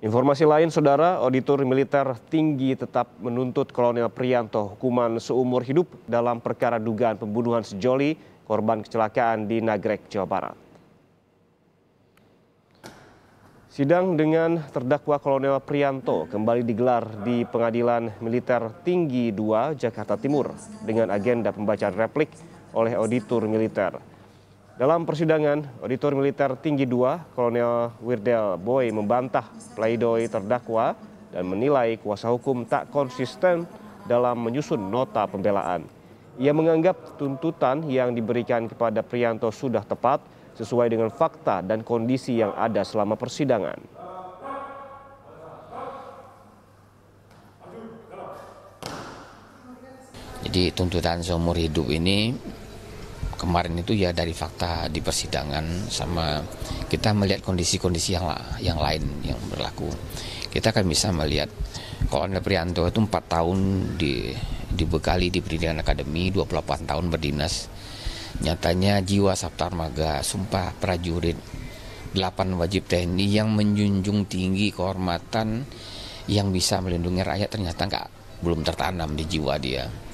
Informasi lain, Saudara, Auditor Militer Tinggi tetap menuntut Kolonel Prianto hukuman seumur hidup dalam perkara dugaan pembunuhan sejoli korban kecelakaan di Nagrek, Jawa Barat. Sidang dengan terdakwa Kolonel Prianto kembali digelar di Pengadilan Militer Tinggi 2 Jakarta Timur dengan agenda pembacaan replik oleh auditor militer. Dalam persidangan, Auditor Militer Tinggi II, Kolonel Wirdel Boy membantah pleidoy terdakwa dan menilai kuasa hukum tak konsisten dalam menyusun nota pembelaan. Ia menganggap tuntutan yang diberikan kepada Prianto sudah tepat sesuai dengan fakta dan kondisi yang ada selama persidangan. Jadi tuntutan seumur hidup ini kemarin itu ya dari fakta di persidangan sama kita melihat kondisi-kondisi yang yang lain yang berlaku. Kita akan bisa melihat kalau Anda Prianto itu 4 tahun di dibekali di pendidikan akademi, 28 tahun berdinas. Nyatanya jiwa Maga, sumpah prajurit, 8 wajib TNI yang menjunjung tinggi kehormatan yang bisa melindungi rakyat ternyata nggak belum tertanam di jiwa dia.